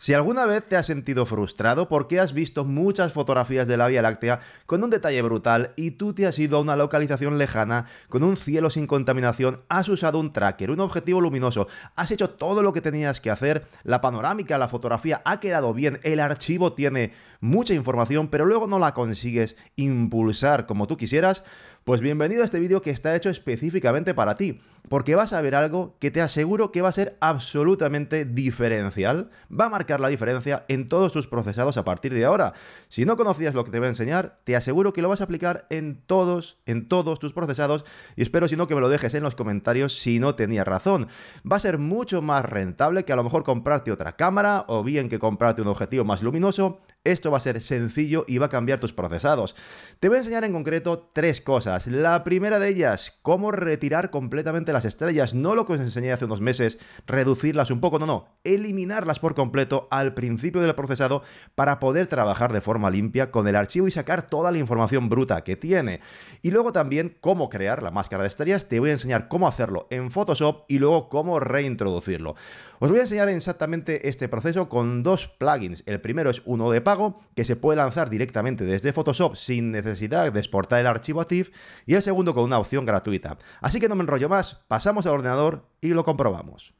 Si alguna vez te has sentido frustrado porque has visto muchas fotografías de la Vía Láctea con un detalle brutal y tú te has ido a una localización lejana con un cielo sin contaminación, has usado un tracker, un objetivo luminoso, has hecho todo lo que tenías que hacer, la panorámica, la fotografía ha quedado bien, el archivo tiene mucha información, pero luego no la consigues impulsar como tú quisieras, pues bienvenido a este vídeo que está hecho específicamente para ti, porque vas a ver algo que te aseguro que va a ser absolutamente diferencial, va a marcar la diferencia en todos tus procesados a partir de ahora. Si no conocías lo que te voy a enseñar, te aseguro que lo vas a aplicar en todos, en todos tus procesados y espero si no que me lo dejes en los comentarios si no tenía razón. Va a ser mucho más rentable que a lo mejor comprarte otra cámara o bien que comprarte un objetivo más luminoso esto va a ser sencillo y va a cambiar tus procesados. Te voy a enseñar en concreto tres cosas. La primera de ellas, cómo retirar completamente las estrellas. No lo que os enseñé hace unos meses, reducirlas un poco, no, no. Eliminarlas por completo al principio del procesado para poder trabajar de forma limpia con el archivo y sacar toda la información bruta que tiene. Y luego también cómo crear la máscara de estrellas. Te voy a enseñar cómo hacerlo en Photoshop y luego cómo reintroducirlo. Os voy a enseñar exactamente este proceso con dos plugins. El primero es uno de pago que se puede lanzar directamente desde Photoshop sin necesidad de exportar el archivo a TIFF y el segundo con una opción gratuita. Así que no me enrollo más, pasamos al ordenador y lo comprobamos.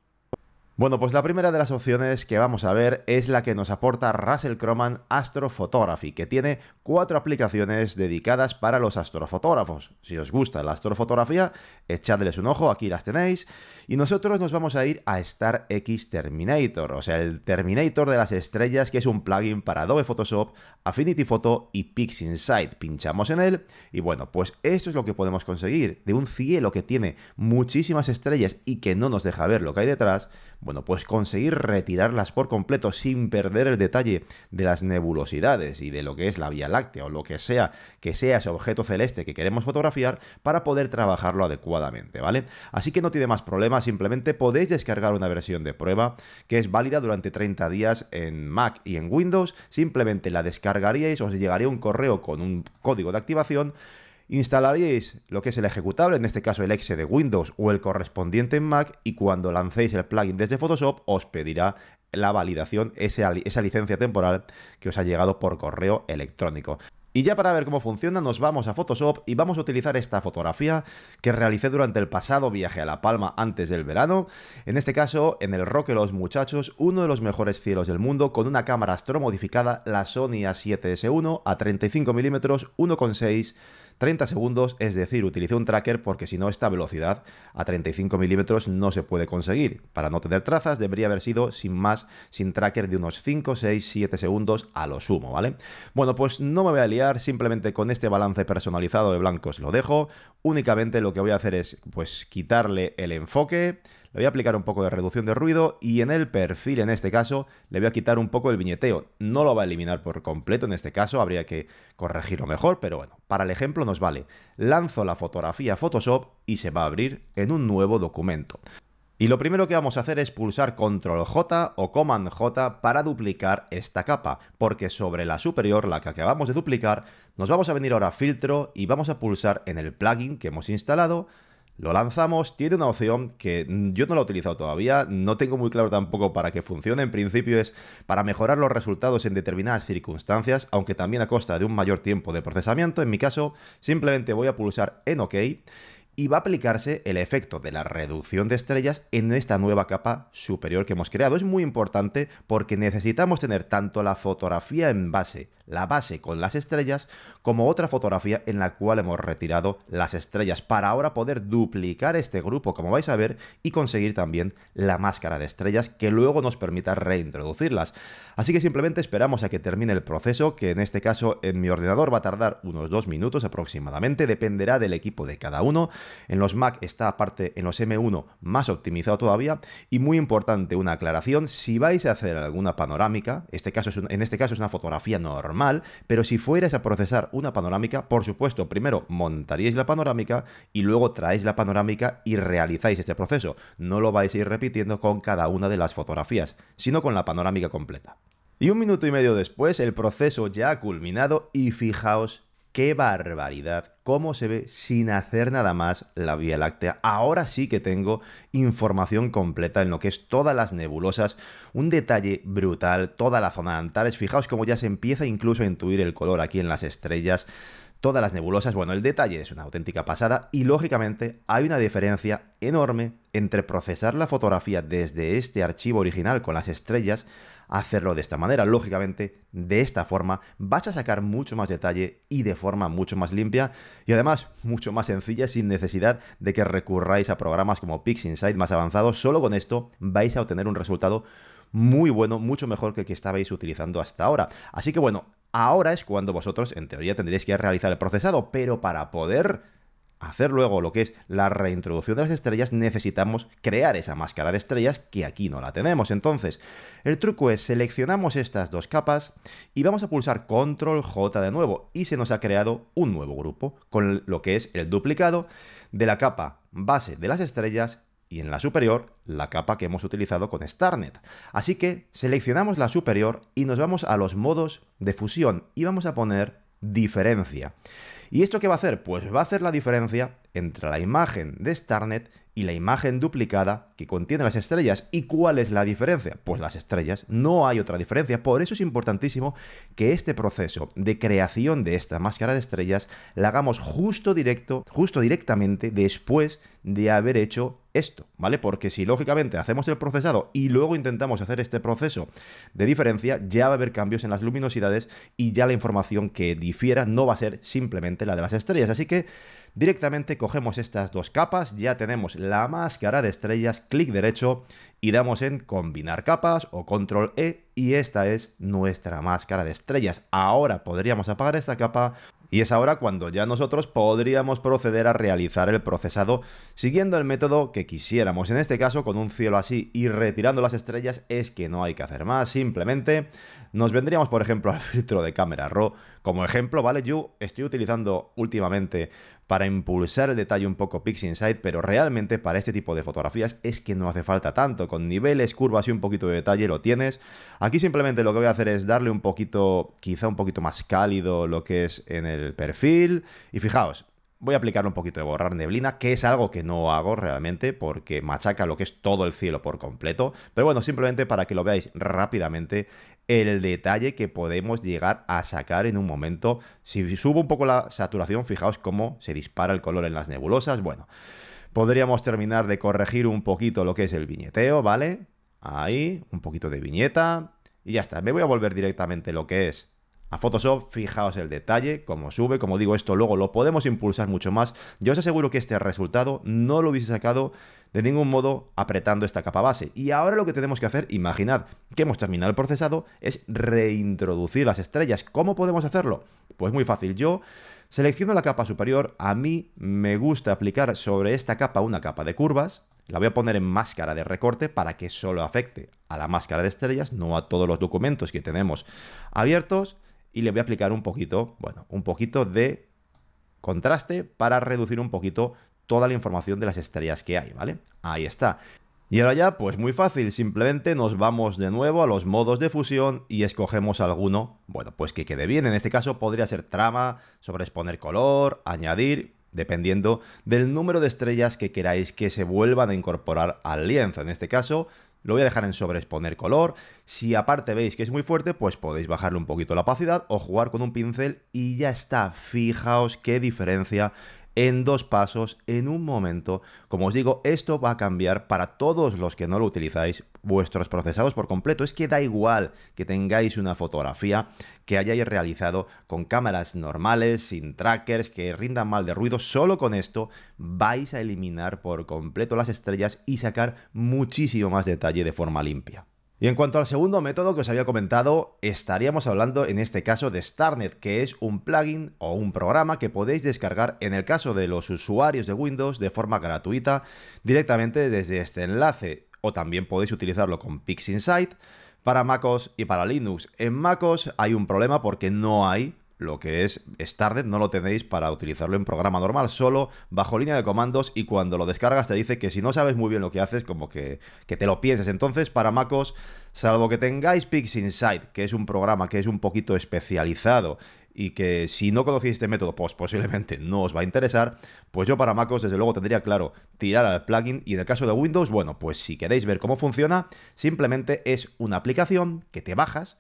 Bueno, pues la primera de las opciones que vamos a ver es la que nos aporta Russell Croman Astrophotography, que tiene cuatro aplicaciones dedicadas para los astrofotógrafos. Si os gusta la astrofotografía, echadles un ojo, aquí las tenéis. Y nosotros nos vamos a ir a Star X Terminator, o sea, el Terminator de las estrellas, que es un plugin para Adobe Photoshop, Affinity Photo y PixInsight. Pinchamos en él y bueno, pues esto es lo que podemos conseguir de un cielo que tiene muchísimas estrellas y que no nos deja ver lo que hay detrás bueno, pues conseguir retirarlas por completo sin perder el detalle de las nebulosidades y de lo que es la Vía Láctea o lo que sea que sea ese objeto celeste que queremos fotografiar para poder trabajarlo adecuadamente, ¿vale? Así que no tiene más problema, simplemente podéis descargar una versión de prueba que es válida durante 30 días en Mac y en Windows, simplemente la descargaríais, os llegaría un correo con un código de activación instalaréis lo que es el ejecutable, en este caso el exe de Windows o el correspondiente en Mac, y cuando lancéis el plugin desde Photoshop os pedirá la validación, esa, licencia temporal que os ha llegado por correo electrónico. Y ya para ver cómo funciona nos vamos a Photoshop y vamos a utilizar esta fotografía que realicé durante el pasado viaje a La Palma antes del verano, en este caso en el Roque Los Muchachos, uno de los mejores cielos del mundo con una cámara astromodificada, la Sony A7S1 a 35 mm 1.6 30 segundos, es decir, utilicé un tracker porque si no esta velocidad a 35 milímetros no se puede conseguir. Para no tener trazas debería haber sido sin más, sin tracker de unos 5, 6, 7 segundos a lo sumo, ¿vale? Bueno, pues no me voy a liar, simplemente con este balance personalizado de blancos lo dejo. Únicamente lo que voy a hacer es pues quitarle el enfoque, le voy a aplicar un poco de reducción de ruido y en el perfil en este caso le voy a quitar un poco el viñeteo. No lo va a eliminar por completo en este caso, habría que corregirlo mejor, pero bueno, para el ejemplo nos vale. Lanzo la fotografía Photoshop y se va a abrir en un nuevo documento. Y lo primero que vamos a hacer es pulsar Control J o Command J para duplicar esta capa, porque sobre la superior, la que acabamos de duplicar, nos vamos a venir ahora a Filtro y vamos a pulsar en el plugin que hemos instalado, lo lanzamos, tiene una opción que mm, yo no la he utilizado todavía, no tengo muy claro tampoco para que funcione, en principio es para mejorar los resultados en determinadas circunstancias, aunque también a costa de un mayor tiempo de procesamiento, en mi caso simplemente voy a pulsar en OK y va a aplicarse el efecto de la reducción de estrellas en esta nueva capa superior que hemos creado. Es muy importante porque necesitamos tener tanto la fotografía en base, la base con las estrellas, como otra fotografía en la cual hemos retirado las estrellas para ahora poder duplicar este grupo, como vais a ver, y conseguir también la máscara de estrellas que luego nos permita reintroducirlas. Así que simplemente esperamos a que termine el proceso, que en este caso en mi ordenador va a tardar unos dos minutos aproximadamente, dependerá del equipo de cada uno, en los Mac está aparte en los M1 más optimizado todavía y muy importante una aclaración, si vais a hacer alguna panorámica, este caso es en este caso es una fotografía normal, pero si fueras a procesar una panorámica, por supuesto, primero montaríais la panorámica y luego traéis la panorámica y realizáis este proceso. No lo vais a ir repitiendo con cada una de las fotografías, sino con la panorámica completa. Y un minuto y medio después, el proceso ya ha culminado y fijaos Qué barbaridad, cómo se ve sin hacer nada más la Vía Láctea. Ahora sí que tengo información completa en lo que es todas las nebulosas, un detalle brutal, toda la zona de Antares. Fijaos cómo ya se empieza incluso a intuir el color aquí en las estrellas todas las nebulosas. Bueno, el detalle es una auténtica pasada y lógicamente hay una diferencia enorme entre procesar la fotografía desde este archivo original con las estrellas hacerlo de esta manera. Lógicamente, de esta forma vas a sacar mucho más detalle y de forma mucho más limpia y además mucho más sencilla sin necesidad de que recurráis a programas como PixInsight más avanzados. Solo con esto vais a obtener un resultado muy bueno, mucho mejor que el que estabais utilizando hasta ahora. Así que bueno, ahora es cuando vosotros en teoría tendréis que realizar el procesado, pero para poder hacer luego lo que es la reintroducción de las estrellas, necesitamos crear esa máscara de estrellas que aquí no la tenemos. Entonces, el truco es seleccionamos estas dos capas y vamos a pulsar control J de nuevo y se nos ha creado un nuevo grupo con lo que es el duplicado de la capa base de las estrellas y en la superior la capa que hemos utilizado con Starnet. Así que seleccionamos la superior y nos vamos a los modos de fusión y vamos a poner diferencia. ¿Y esto qué va a hacer? Pues va a hacer la diferencia entre la imagen de Starnet y la imagen duplicada que contiene las estrellas. ¿Y cuál es la diferencia? Pues las estrellas, no hay otra diferencia. Por eso es importantísimo que este proceso de creación de esta máscara de estrellas la hagamos justo directo, justo directamente después de haber hecho esto, ¿vale? Porque si lógicamente hacemos el procesado y luego intentamos hacer este proceso de diferencia, ya va a haber cambios en las luminosidades y ya la información que difiera no va a ser simplemente la de las estrellas. Así que Directamente cogemos estas dos capas, ya tenemos la máscara de estrellas, clic derecho y damos en combinar capas o control E y esta es nuestra máscara de estrellas. Ahora podríamos apagar esta capa y es ahora cuando ya nosotros podríamos proceder a realizar el procesado siguiendo el método que quisiéramos. En este caso, con un cielo así y retirando las estrellas es que no hay que hacer más. Simplemente nos vendríamos, por ejemplo, al filtro de cámara RAW. Como ejemplo, ¿vale? Yo estoy utilizando últimamente para impulsar el detalle un poco Pixie Inside, pero realmente para este tipo de fotografías es que no hace falta tanto. Con niveles, curvas y un poquito de detalle lo tienes. Aquí simplemente lo que voy a hacer es darle un poquito, quizá un poquito más cálido lo que es en el perfil. Y fijaos, voy a aplicar un poquito de borrar neblina, que es algo que no hago realmente porque machaca lo que es todo el cielo por completo. Pero bueno, simplemente para que lo veáis rápidamente el detalle que podemos llegar a sacar en un momento. Si subo un poco la saturación, fijaos cómo se dispara el color en las nebulosas. Bueno, podríamos terminar de corregir un poquito lo que es el viñeteo, ¿vale? Ahí, un poquito de viñeta y ya está. Me voy a volver directamente lo que es a Photoshop, fijaos el detalle, cómo sube, como digo, esto luego lo podemos impulsar mucho más. Yo os aseguro que este resultado no lo hubiese sacado de ningún modo apretando esta capa base. Y ahora lo que tenemos que hacer, imaginad que hemos terminado el procesado, es reintroducir las estrellas. ¿Cómo podemos hacerlo? Pues muy fácil, yo selecciono la capa superior, a mí me gusta aplicar sobre esta capa una capa de curvas, la voy a poner en máscara de recorte para que solo afecte a la máscara de estrellas, no a todos los documentos que tenemos abiertos y le voy a aplicar un poquito, bueno, un poquito de contraste para reducir un poquito toda la información de las estrellas que hay, ¿vale? Ahí está. Y ahora ya, pues muy fácil, simplemente nos vamos de nuevo a los modos de fusión y escogemos alguno, bueno, pues que quede bien. En este caso podría ser trama, sobreexponer color, añadir, dependiendo del número de estrellas que queráis que se vuelvan a incorporar al lienzo. En este caso lo voy a dejar en sobreexponer color. Si aparte veis que es muy fuerte, pues podéis bajarle un poquito la opacidad o jugar con un pincel y ya está. Fijaos qué diferencia en dos pasos, en un momento. Como os digo, esto va a cambiar para todos los que no lo utilizáis vuestros procesados por completo. Es que da igual que tengáis una fotografía que hayáis realizado con cámaras normales, sin trackers, que rindan mal de ruido, solo con esto vais a eliminar por completo las estrellas y sacar muchísimo más detalle de forma limpia. Y en cuanto al segundo método que os había comentado, estaríamos hablando en este caso de Starnet, que es un plugin o un programa que podéis descargar en el caso de los usuarios de Windows de forma gratuita directamente desde este enlace. O también podéis utilizarlo con PixInsight para MacOS y para Linux. En MacOS hay un problema porque no hay lo que es Started no lo tenéis para utilizarlo en programa normal, solo bajo línea de comandos y cuando lo descargas te dice que si no sabes muy bien lo que haces, como que, que te lo pienses. Entonces, para MacOS, salvo que tengáis PixInsight, que es un programa que es un poquito especializado y que si no conocéis este método, pues posiblemente no os va a interesar, pues yo para MacOS desde luego tendría claro tirar al plugin y en el caso de Windows, bueno, pues si queréis ver cómo funciona, simplemente es una aplicación que te bajas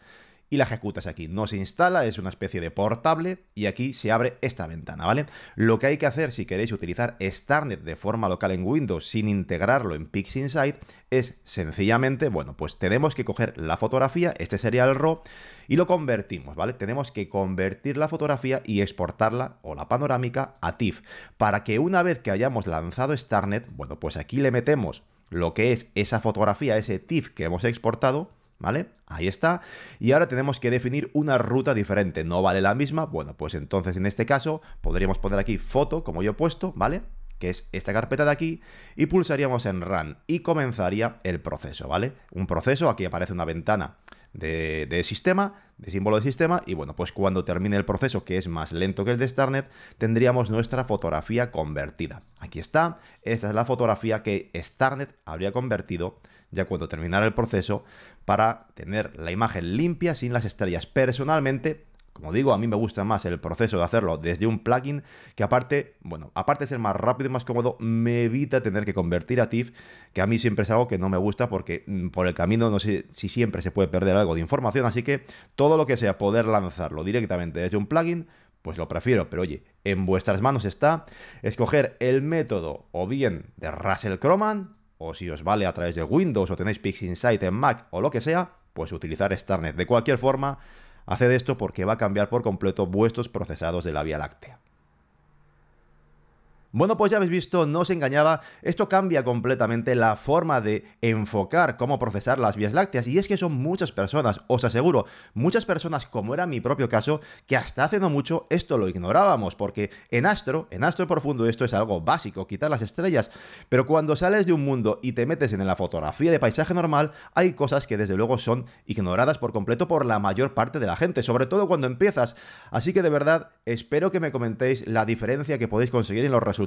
y la ejecutas aquí. No se instala, es una especie de portable y aquí se abre esta ventana, ¿vale? Lo que hay que hacer si queréis utilizar Starnet de forma local en Windows sin integrarlo en PixInsight es sencillamente, bueno, pues tenemos que coger la fotografía, este sería el RAW, y lo convertimos, ¿vale? Tenemos que convertir la fotografía y exportarla o la panorámica a TIFF para que una vez que hayamos lanzado Starnet, bueno, pues aquí le metemos lo que es esa fotografía, ese TIFF que hemos exportado ¿Vale? Ahí está. Y ahora tenemos que definir una ruta diferente. ¿No vale la misma? Bueno, pues entonces en este caso podríamos poner aquí foto, como yo he puesto, ¿vale? que es esta carpeta de aquí, y pulsaríamos en Run y comenzaría el proceso, ¿vale? Un proceso, aquí aparece una ventana de, de, sistema, de símbolo de sistema, y bueno, pues cuando termine el proceso, que es más lento que el de StarNet, tendríamos nuestra fotografía convertida. Aquí está, esta es la fotografía que StarNet habría convertido ya cuando terminara el proceso para tener la imagen limpia sin las estrellas. Personalmente, como digo, a mí me gusta más el proceso de hacerlo desde un plugin que aparte, bueno, aparte de ser más rápido y más cómodo, me evita tener que convertir a TIFF, que a mí siempre es algo que no me gusta porque mm, por el camino no sé si siempre se puede perder algo de información, así que todo lo que sea poder lanzarlo directamente desde un plugin, pues lo prefiero, pero oye, en vuestras manos está escoger el método o bien de Russell Croman o si os vale a través de Windows o tenéis PixInsight en Mac o lo que sea, pues utilizar Starnet. De cualquier forma, haced esto porque va a cambiar por completo vuestros procesados de la Vía Láctea. Bueno, pues ya habéis visto, no os engañaba, esto cambia completamente la forma de enfocar cómo procesar las vías lácteas y es que son muchas personas, os aseguro, muchas personas como era mi propio caso, que hasta hace no mucho esto lo ignorábamos, porque en astro, en astro profundo esto es algo básico, quitar las estrellas, pero cuando sales de un mundo y te metes en la fotografía de paisaje normal, hay cosas que desde luego son ignoradas por completo por la mayor parte de la gente, sobre todo cuando empiezas, así que de verdad espero que me comentéis la diferencia que podéis conseguir en los resultados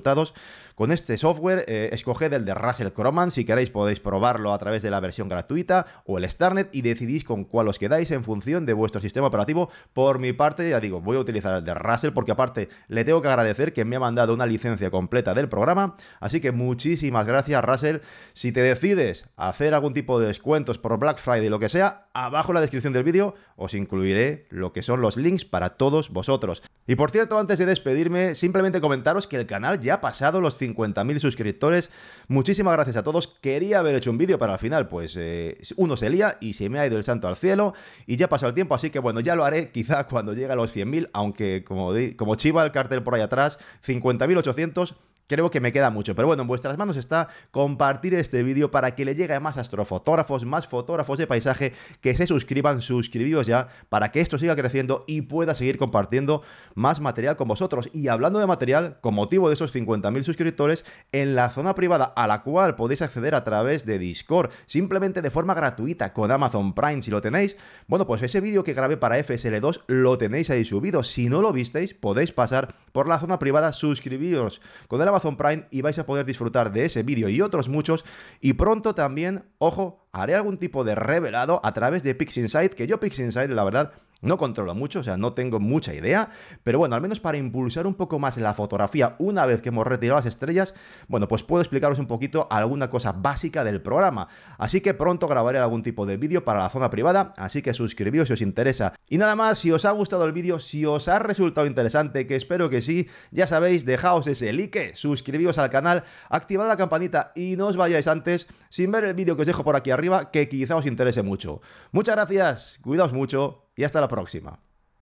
con este software. Eh, escoged el de Russell Croman, si queréis podéis probarlo a través de la versión gratuita o el Starnet y decidís con cuál os quedáis en función de vuestro sistema operativo. Por mi parte, ya digo, voy a utilizar el de Russell porque aparte le tengo que agradecer que me ha mandado una licencia completa del programa. Así que muchísimas gracias Russell. Si te decides hacer algún tipo de descuentos por Black Friday, lo que sea, abajo en la descripción del vídeo os incluiré lo que son los links para todos vosotros. Y por cierto, antes de despedirme, simplemente comentaros que el canal ya ha pasado los 50.000 suscriptores. Muchísimas gracias a todos. Quería haber hecho un vídeo, para el final, pues eh, uno se lía y se me ha ido el santo al cielo y ya pasado el tiempo. Así que bueno, ya lo haré quizá cuando llegue a los 100.000, aunque como, como chiva el cartel por ahí atrás, 50.800 Creo que me queda mucho, pero bueno, en vuestras manos está compartir este vídeo para que le llegue a más astrofotógrafos, más fotógrafos de paisaje que se suscriban, suscribíos ya para que esto siga creciendo y pueda seguir compartiendo más material con vosotros. Y hablando de material, con motivo de esos 50.000 suscriptores, en la zona privada a la cual podéis acceder a través de Discord, simplemente de forma gratuita con Amazon Prime si lo tenéis, bueno, pues ese vídeo que grabé para FSL2 lo tenéis ahí subido. Si no lo visteis, podéis pasar por la zona privada, suscribiros con el Amazon Prime y vais a poder disfrutar de ese vídeo y otros muchos. Y pronto también, ojo, haré algún tipo de revelado a través de Pixinsight, que yo Pixinsight, la verdad, no controlo mucho, o sea, no tengo mucha idea, pero bueno, al menos para impulsar un poco más la fotografía una vez que hemos retirado las estrellas, bueno, pues puedo explicaros un poquito alguna cosa básica del programa. Así que pronto grabaré algún tipo de vídeo para la zona privada, así que suscribíos si os interesa. Y nada más, si os ha gustado el vídeo, si os ha resultado interesante, que espero que sí, ya sabéis, dejaos ese like, suscribíos al canal, activad la campanita y no os vayáis antes sin ver el vídeo que os dejo por aquí arriba, que quizá os interese mucho. Muchas gracias, cuidaos mucho y hasta la próxima.